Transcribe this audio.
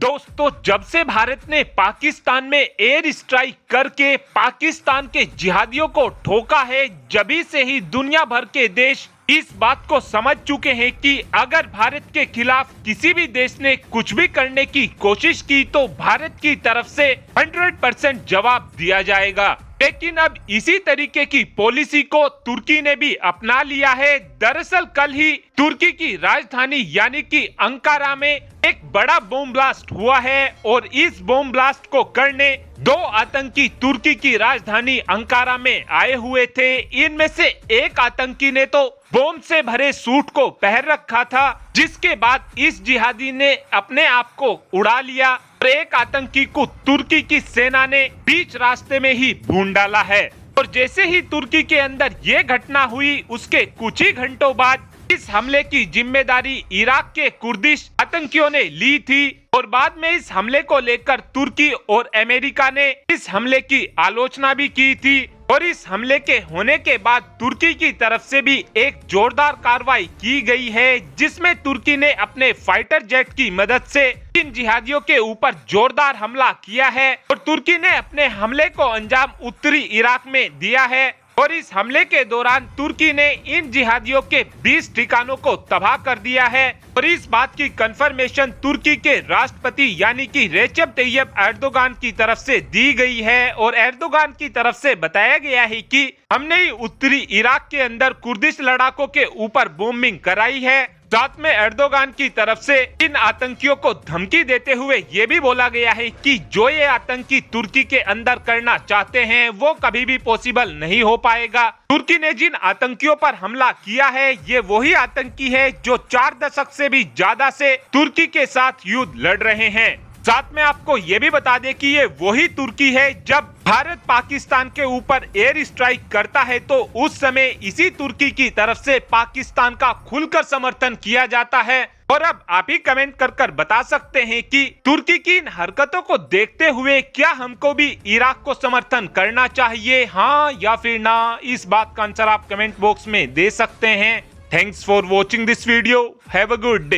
दोस्तों जब से भारत ने पाकिस्तान में एयर स्ट्राइक करके पाकिस्तान के जिहादियों को ठोका है जबी से ही दुनिया भर के देश इस बात को समझ चुके हैं कि अगर भारत के खिलाफ किसी भी देश ने कुछ भी करने की कोशिश की तो भारत की तरफ से 100 परसेंट जवाब दिया जाएगा लेकिन अब इसी तरीके की पॉलिसी को तुर्की ने भी अपना लिया है दरअसल कल ही तुर्की की राजधानी यानी कि अंकारा में एक बड़ा बम ब्लास्ट हुआ है और इस बम ब्लास्ट को करने दो आतंकी तुर्की की राजधानी अंकारा में आए हुए थे इनमें से एक आतंकी ने तो बम से भरे सूट को पहन रखा था जिसके बाद इस जिहादी ने अपने आप को उड़ा लिया और एक आतंकी को तुर्की की सेना ने बीच रास्ते में ही भून डाला है और जैसे ही तुर्की के अंदर ये घटना हुई उसके कुछ ही घंटों बाद इस हमले की जिम्मेदारी इराक के कुर्दिश आतंकियों ने ली थी और बाद में इस हमले को लेकर तुर्की और अमेरिका ने इस हमले की आलोचना भी की थी और इस हमले के होने के बाद तुर्की की तरफ से भी एक जोरदार कार्रवाई की गई है जिसमें तुर्की ने अपने फाइटर जेट की मदद से इन जिहादियों के ऊपर जोरदार हमला किया है और तुर्की ने अपने हमले को अंजाम उत्तरी इराक में दिया है और इस हमले के दौरान तुर्की ने इन जिहादियों के 20 ठिकानों को तबाह कर दिया है और इस बात की कंफर्मेशन तुर्की के राष्ट्रपति यानी कि रेचब तैयब एर्दोगान की तरफ से दी गई है और एर्दोगान की तरफ से बताया गया है कि हमने उत्तरी इराक के अंदर कुर्दिश लड़ाकों के ऊपर बॉम्बिंग कराई है साथ में एर्दोगान की तरफ से इन आतंकियों को धमकी देते हुए ये भी बोला गया है कि जो ये आतंकी तुर्की के अंदर करना चाहते हैं वो कभी भी पॉसिबल नहीं हो पाएगा तुर्की ने जिन आतंकियों पर हमला किया है ये वही आतंकी है जो चार दशक से भी ज्यादा से तुर्की के साथ युद्ध लड़ रहे हैं साथ में आपको ये भी बता दें कि ये वही तुर्की है जब भारत पाकिस्तान के ऊपर एयर स्ट्राइक करता है तो उस समय इसी तुर्की की तरफ से पाकिस्तान का खुलकर समर्थन किया जाता है और अब आप ही कमेंट कर कर बता सकते हैं कि तुर्की की इन हरकतों को देखते हुए क्या हमको भी इराक को समर्थन करना चाहिए हाँ या फिर ना इस बात का आंसर आप कमेंट बॉक्स में दे सकते हैं thanks for watching this video have a good day